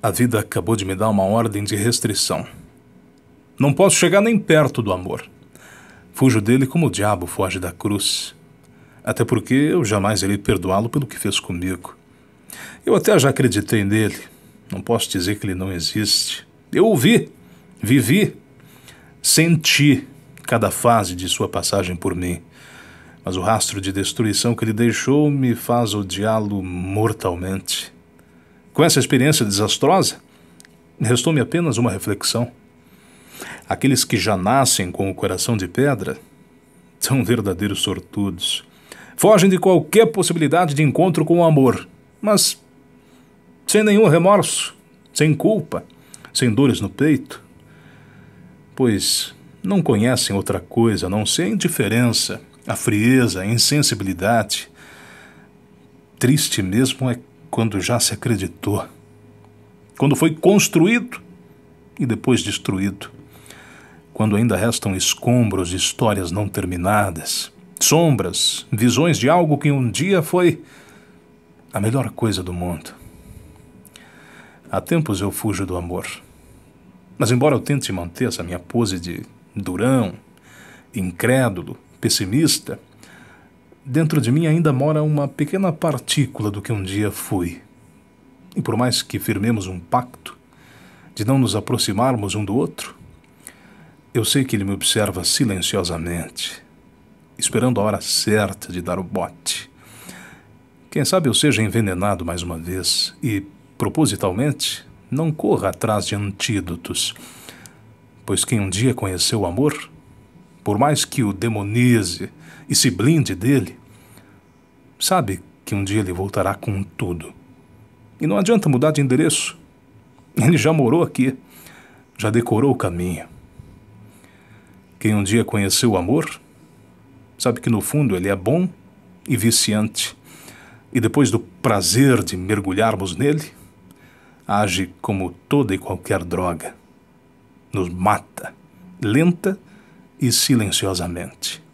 A vida acabou de me dar uma ordem de restrição. Não posso chegar nem perto do amor. Fujo dele como o diabo foge da cruz. Até porque eu jamais irei perdoá-lo pelo que fez comigo. Eu até já acreditei nele. Não posso dizer que ele não existe. Eu ouvi, vivi, senti cada fase de sua passagem por mim. Mas o rastro de destruição que ele deixou me faz odiá-lo mortalmente. Com essa experiência desastrosa, restou-me apenas uma reflexão. Aqueles que já nascem com o coração de pedra são verdadeiros sortudos. Fogem de qualquer possibilidade de encontro com o amor, mas sem nenhum remorso, sem culpa, sem dores no peito, pois não conhecem outra coisa a não ser a indiferença, a frieza, a insensibilidade. Triste mesmo é quando já se acreditou, quando foi construído e depois destruído, quando ainda restam escombros de histórias não terminadas, sombras, visões de algo que um dia foi a melhor coisa do mundo. Há tempos eu fujo do amor. Mas, embora eu tente manter essa minha pose de durão, incrédulo, pessimista, dentro de mim ainda mora uma pequena partícula do que um dia fui. E por mais que firmemos um pacto de não nos aproximarmos um do outro, eu sei que ele me observa silenciosamente, esperando a hora certa de dar o bote. Quem sabe eu seja envenenado mais uma vez e, propositalmente, não corra atrás de antídotos, pois quem um dia conheceu o amor por mais que o demonize e se blinde dele, sabe que um dia ele voltará com tudo. E não adianta mudar de endereço. Ele já morou aqui, já decorou o caminho. Quem um dia conheceu o amor, sabe que no fundo ele é bom e viciante. E depois do prazer de mergulharmos nele, age como toda e qualquer droga. Nos mata, lenta e silenciosamente.